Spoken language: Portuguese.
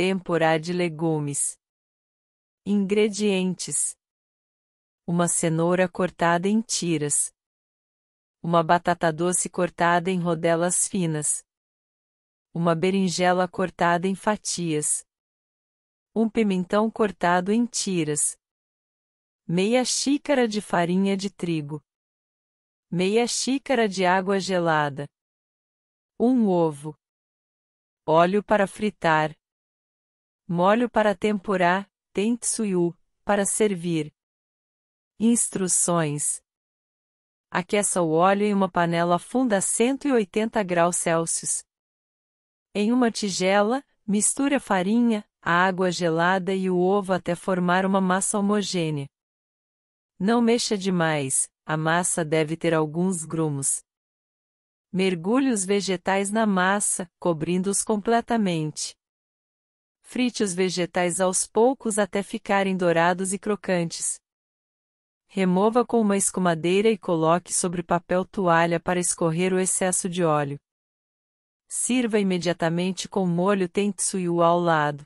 Têmpora de legumes. Ingredientes: Uma cenoura cortada em tiras. Uma batata doce cortada em rodelas finas. Uma berinjela cortada em fatias. Um pimentão cortado em tiras. Meia xícara de farinha de trigo. Meia xícara de água gelada. Um ovo. Óleo para fritar. Molho para tempurá, tentsuyu, para servir. Instruções. Aqueça o óleo em uma panela funda a 180 graus Celsius. Em uma tigela, misture a farinha, a água gelada e o ovo até formar uma massa homogênea. Não mexa demais, a massa deve ter alguns grumos. Mergulhe os vegetais na massa, cobrindo-os completamente. Frite os vegetais aos poucos até ficarem dourados e crocantes. Remova com uma escumadeira e coloque sobre papel toalha para escorrer o excesso de óleo. Sirva imediatamente com molho tentsui ao lado.